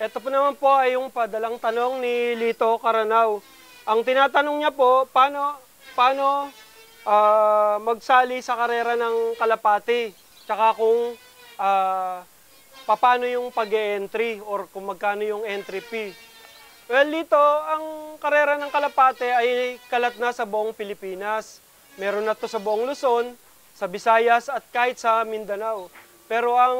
Ito po naman po ay yung padalang tanong ni Lito Karanaw. Ang tinatanong niya po, paano, paano uh, magsali sa karera ng kalapati? Tsaka kung uh, ah, paano yung pag entry or kung magkano yung entry fee. Well, Lito, ang karera ng kalapati ay kalat na sa buong Pilipinas. Meron na to sa buong Luzon, sa Visayas at kahit sa Mindanao. Pero ang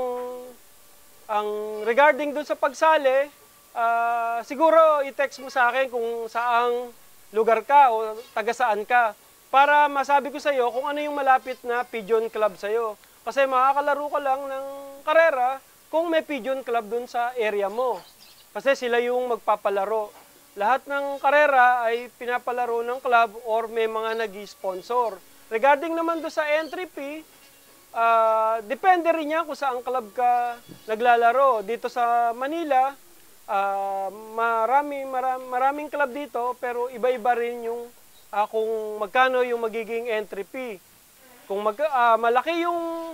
ang regarding dun sa pagsali, uh, siguro i-text mo sa akin kung saang lugar ka o taga saan ka para masabi ko sa iyo kung ano yung malapit na pigeon club sa iyo. Kasi makakalaro ka lang ng karera kung may pigeon club dun sa area mo. Kasi sila yung magpapalaro. Lahat ng karera ay pinapalaro ng club or may mga nag sponsor Regarding naman do sa entry fee, Uh, depende rin yan kung saan club ka naglalaro. Dito sa Manila, uh, marami, marami, maraming club dito pero iba-iba rin yung uh, kung magkano yung magiging entry fee. Kung mag, uh, malaki yung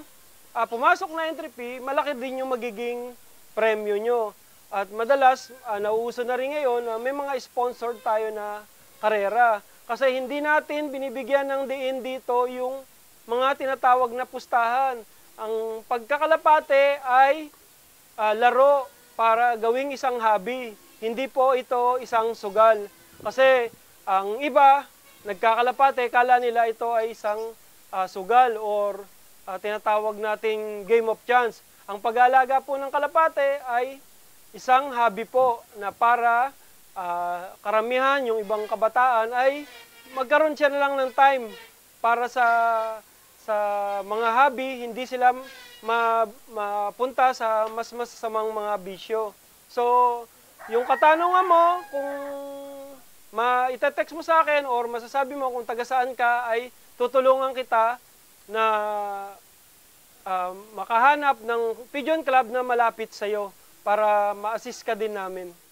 uh, pumasok na entry fee, malaki din yung magiging premyo nyo. At madalas, uh, nauuso na rin ngayon na uh, may mga sponsored tayo na karera. Kasi hindi natin binibigyan ng diin dito yung mga tinatawag na pustahan. Ang pagkakalapate ay uh, laro para gawing isang hobby. Hindi po ito isang sugal. Kasi ang iba, nagkakalapate, kala nila ito ay isang uh, sugal or uh, tinatawag nating game of chance. Ang pag-aalaga po ng kalapate ay isang hobby po na para uh, karamihan, yung ibang kabataan ay magkaroon siya na lang ng time para sa sa mga hobby, hindi sila mapunta sa mas masasamang mga bisyo. So, yung katanungan mo kung maitetext mo sa akin or masasabi mo kung taga saan ka ay tutulungan kita na uh, makahanap ng Pigeon Club na malapit sa iyo para ma-assist ka din namin.